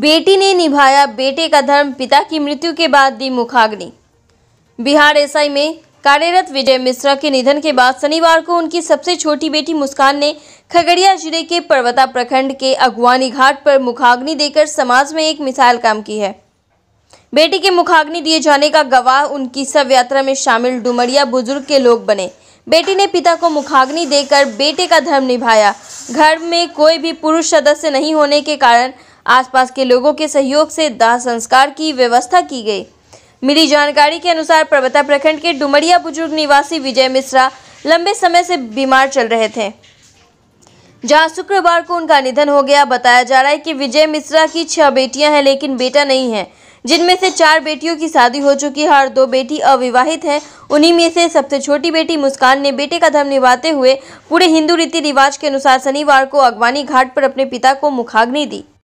बेटी ने निभाया बेटे का धर्म पिता की मृत्यु के बाद दी मुखाग्नि बिहार एसआई में कार्यरत विजय मिश्रा के निधन के बाद शनिवार को उनकी सबसे छोटी बेटी मुस्कान ने खगड़िया जिले के पर्वता प्रखंड के अगवानी घाट पर मुखाग्नि देकर समाज में एक मिसाल काम की है बेटी के मुखाग्नि दिए जाने का गवाह उनकी सब यात्रा में शामिल डुमरिया बुजुर्ग के लोग बने बेटी ने पिता को मुखाग्नि देकर बेटे का धर्म निभाया घर में कोई भी पुरुष सदस्य नहीं होने के कारण आसपास के लोगों के सहयोग से दाह संस्कार की व्यवस्था की गई मिली जानकारी के अनुसार पर्वता प्रखंड के डुमरिया बुजुर्ग निवासी विजय मिश्रा लंबे समय से बीमार चल रहे थे जहां शुक्रवार को उनका निधन हो गया बताया जा रहा है कि विजय मिश्रा की छह बेटियां हैं लेकिन बेटा नहीं है जिनमें से चार बेटियों की शादी हो चुकी है और दो बेटी अविवाहित हैं उन्हीं में से सबसे छोटी बेटी मुस्कान ने बेटे का धर्म निभाते हुए पूरे हिंदू रीति रिवाज के अनुसार शनिवार को अगवानी घाट पर अपने पिता को मुखाग्नि दी